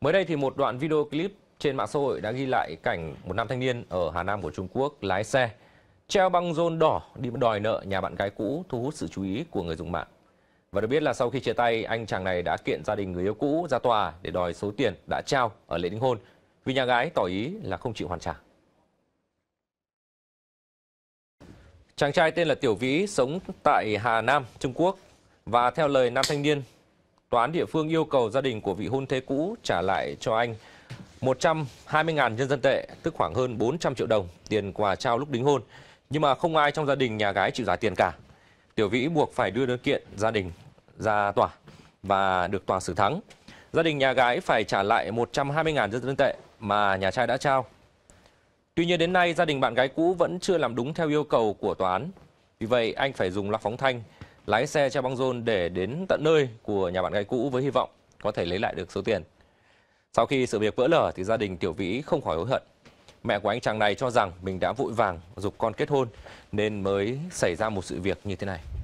Mới đây thì một đoạn video clip trên mạng xã hội đã ghi lại cảnh một nam thanh niên ở Hà Nam của Trung Quốc lái xe treo băng rôn đỏ đi đòi nợ nhà bạn gái cũ thu hút sự chú ý của người dùng mạng. Và được biết là sau khi chia tay, anh chàng này đã kiện gia đình người yêu cũ ra tòa để đòi số tiền đã trao ở lễ đính hôn vì nhà gái tỏ ý là không chịu hoàn trả. Chàng trai tên là Tiểu Vĩ sống tại Hà Nam, Trung Quốc và theo lời nam thanh niên tòa án địa phương yêu cầu gia đình của vị hôn thê cũ trả lại cho anh 120.000 nhân dân tệ, tức khoảng hơn 400 triệu đồng, tiền quà trao lúc đính hôn. Nhưng mà không ai trong gia đình nhà gái chịu trả tiền cả. Tiểu Vĩ buộc phải đưa đơn kiện gia đình ra tòa và được tòa xử thắng. Gia đình nhà gái phải trả lại 120.000 nhân dân tệ mà nhà trai đã trao. Tuy nhiên đến nay, gia đình bạn gái cũ vẫn chưa làm đúng theo yêu cầu của tòa án. Vì vậy, anh phải dùng loa phóng thanh lái xe treo băng rôn để đến tận nơi của nhà bạn gái cũ với hy vọng có thể lấy lại được số tiền. Sau khi sự việc vỡ lở thì gia đình Tiểu Vĩ không khỏi hối hận. Mẹ của anh chàng này cho rằng mình đã vội vàng dục con kết hôn nên mới xảy ra một sự việc như thế này.